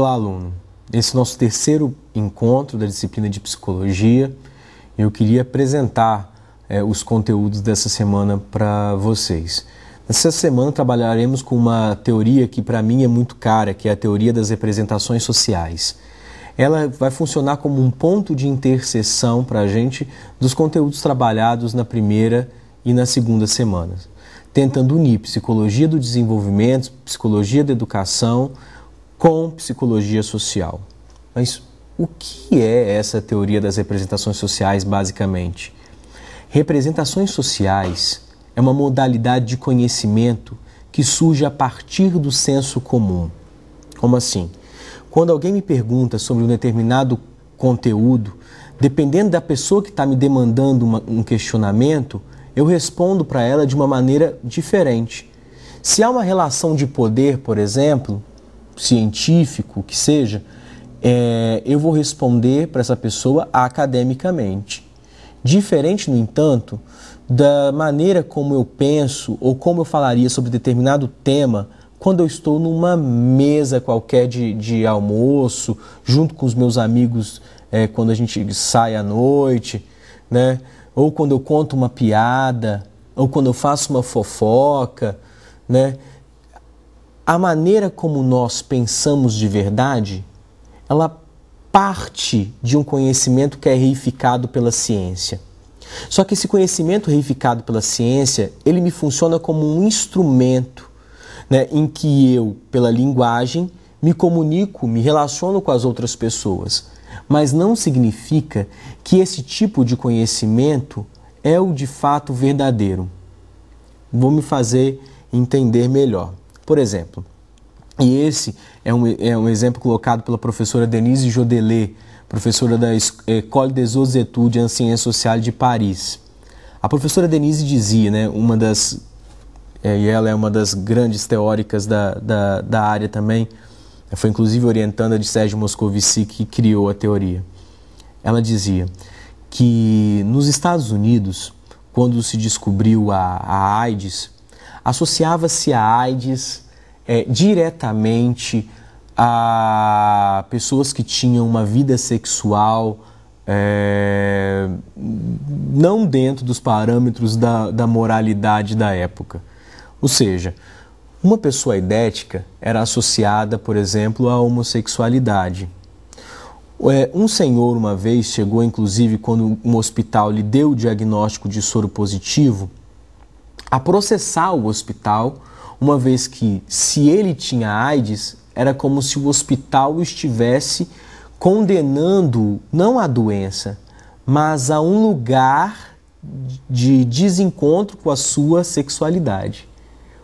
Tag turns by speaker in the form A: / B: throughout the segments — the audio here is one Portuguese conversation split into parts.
A: Olá, aluno. Esse é nosso terceiro encontro da disciplina de psicologia, eu queria apresentar é, os conteúdos dessa semana para vocês. Nessa semana trabalharemos com uma teoria que para mim é muito cara, que é a teoria das representações sociais. Ela vai funcionar como um ponto de interseção para a gente dos conteúdos trabalhados na primeira e na segunda semana, tentando unir psicologia do desenvolvimento, psicologia da educação, com psicologia social. Mas o que é essa teoria das representações sociais, basicamente? Representações sociais é uma modalidade de conhecimento que surge a partir do senso comum. Como assim? Quando alguém me pergunta sobre um determinado conteúdo, dependendo da pessoa que está me demandando uma, um questionamento, eu respondo para ela de uma maneira diferente. Se há uma relação de poder, por exemplo, científico, que seja, é, eu vou responder para essa pessoa academicamente. Diferente, no entanto, da maneira como eu penso ou como eu falaria sobre determinado tema quando eu estou numa mesa qualquer de, de almoço, junto com os meus amigos, é, quando a gente sai à noite, né? ou quando eu conto uma piada, ou quando eu faço uma fofoca. Né? a maneira como nós pensamos de verdade, ela parte de um conhecimento que é reificado pela ciência. Só que esse conhecimento reificado pela ciência, ele me funciona como um instrumento né, em que eu, pela linguagem, me comunico, me relaciono com as outras pessoas. Mas não significa que esse tipo de conhecimento é o de fato verdadeiro. Vou me fazer entender melhor. Por exemplo, e esse é um, é um exemplo colocado pela professora Denise Jodelet, professora da École des Hautes Études en Sciences Sociales de Paris. A professora Denise dizia, né, uma das, é, e ela é uma das grandes teóricas da, da, da área também, foi inclusive orientanda de Sérgio Moscovici que criou a teoria. Ela dizia que nos Estados Unidos, quando se descobriu a, a AIDS, associava-se a AIDS é, diretamente a pessoas que tinham uma vida sexual é, não dentro dos parâmetros da, da moralidade da época. Ou seja, uma pessoa idética era associada, por exemplo, à homossexualidade. É, um senhor, uma vez, chegou inclusive quando um hospital lhe deu o diagnóstico de soro positivo a processar o hospital, uma vez que, se ele tinha AIDS, era como se o hospital estivesse condenando não a doença, mas a um lugar de desencontro com a sua sexualidade,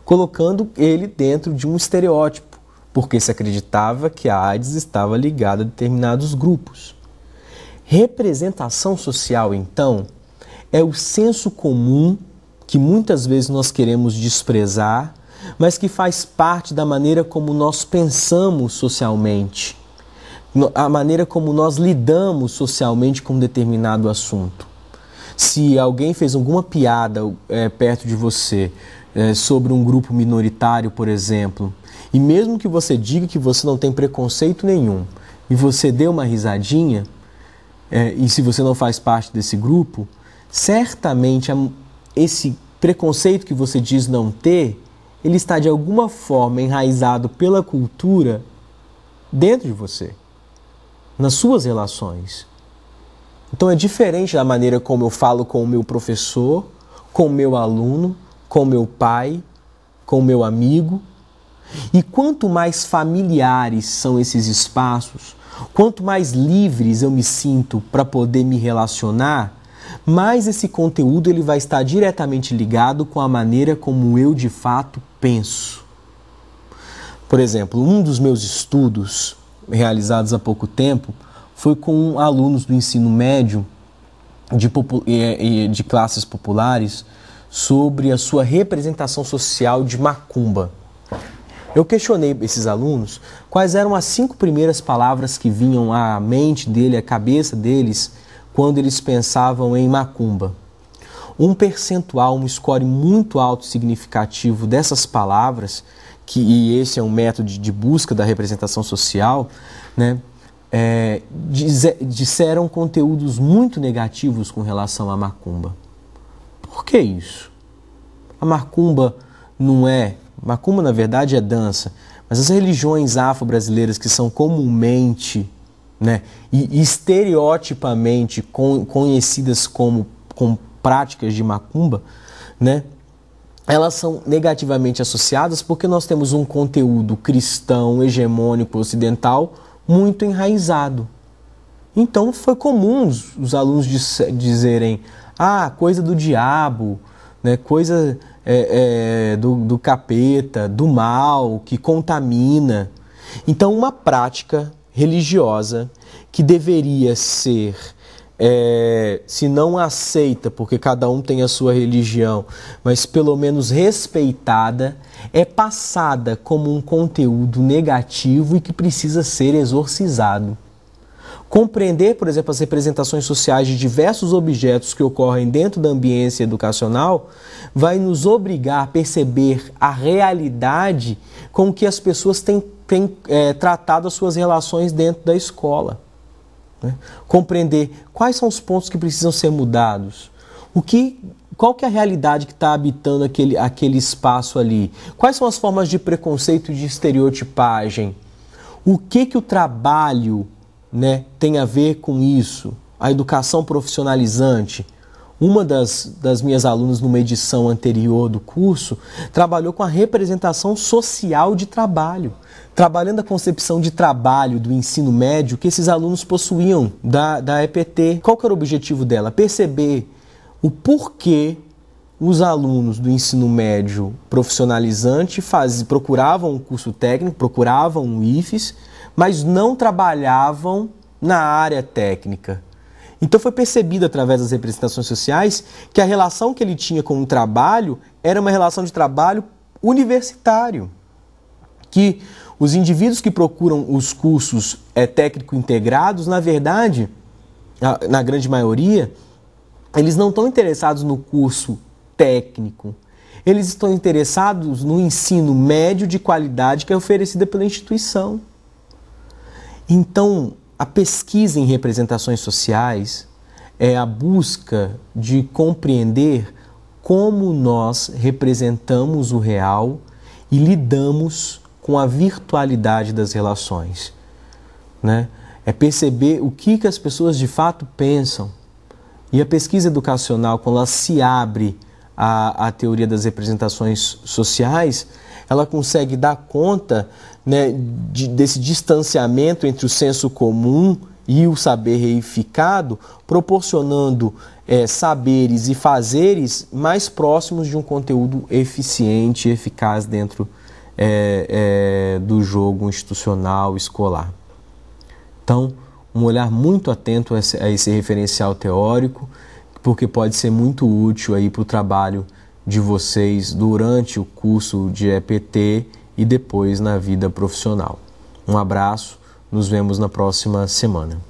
A: colocando ele dentro de um estereótipo, porque se acreditava que a AIDS estava ligada a determinados grupos. Representação social, então, é o senso comum que muitas vezes nós queremos desprezar, mas que faz parte da maneira como nós pensamos socialmente, a maneira como nós lidamos socialmente com um determinado assunto. Se alguém fez alguma piada é, perto de você é, sobre um grupo minoritário, por exemplo, e mesmo que você diga que você não tem preconceito nenhum e você deu uma risadinha, é, e se você não faz parte desse grupo, certamente a esse preconceito que você diz não ter, ele está de alguma forma enraizado pela cultura dentro de você, nas suas relações. Então é diferente da maneira como eu falo com o meu professor, com o meu aluno, com o meu pai, com o meu amigo. E quanto mais familiares são esses espaços, quanto mais livres eu me sinto para poder me relacionar, mais esse conteúdo ele vai estar diretamente ligado com a maneira como eu de fato penso. Por exemplo, um dos meus estudos realizados há pouco tempo foi com alunos do ensino médio de, de classes populares sobre a sua representação social de macumba. Eu questionei esses alunos quais eram as cinco primeiras palavras que vinham à mente dele, à cabeça deles, quando eles pensavam em macumba. Um percentual, um score muito alto significativo dessas palavras, que, e esse é um método de busca da representação social, né, é, disseram conteúdos muito negativos com relação à macumba. Por que isso? A macumba não é. Macumba, na verdade, é dança. Mas as religiões afro-brasileiras que são comumente né? E, estereotipamente con conhecidas como, com práticas de macumba, né? Elas são negativamente associadas porque nós temos um conteúdo cristão, hegemônico, ocidental, muito enraizado. Então foi comum os, os alunos dizerem: ah, coisa do diabo, né? coisa é, é, do, do capeta, do mal, que contamina. Então, uma prática religiosa que deveria ser, é, se não aceita, porque cada um tem a sua religião, mas pelo menos respeitada, é passada como um conteúdo negativo e que precisa ser exorcizado. Compreender, por exemplo, as representações sociais de diversos objetos que ocorrem dentro da ambiência educacional vai nos obrigar a perceber a realidade com que as pessoas têm tem é, tratado as suas relações dentro da escola. Né? Compreender quais são os pontos que precisam ser mudados. O que, qual que é a realidade que está habitando aquele, aquele espaço ali? Quais são as formas de preconceito e de estereotipagem? O que, que o trabalho né, tem a ver com isso? A educação profissionalizante? uma das, das minhas alunas, numa edição anterior do curso, trabalhou com a representação social de trabalho, trabalhando a concepção de trabalho do ensino médio que esses alunos possuíam da, da EPT. Qual que era o objetivo dela? Perceber o porquê os alunos do ensino médio profissionalizante faz, procuravam um curso técnico, procuravam um IFES, mas não trabalhavam na área técnica então foi percebido através das representações sociais que a relação que ele tinha com o trabalho era uma relação de trabalho universitário. Que os indivíduos que procuram os cursos é, técnico integrados, na verdade, na grande maioria, eles não estão interessados no curso técnico. Eles estão interessados no ensino médio de qualidade que é oferecida pela instituição. Então, a pesquisa em representações sociais é a busca de compreender como nós representamos o real e lidamos com a virtualidade das relações. Né? É perceber o que, que as pessoas de fato pensam. E a pesquisa educacional, quando ela se abre à, à teoria das representações sociais, ela consegue dar conta né, de, desse distanciamento entre o senso comum e o saber reificado, proporcionando é, saberes e fazeres mais próximos de um conteúdo eficiente e eficaz dentro é, é, do jogo institucional escolar. Então, um olhar muito atento a esse, a esse referencial teórico, porque pode ser muito útil aí para o trabalho de vocês durante o curso de EPT e depois na vida profissional. Um abraço, nos vemos na próxima semana.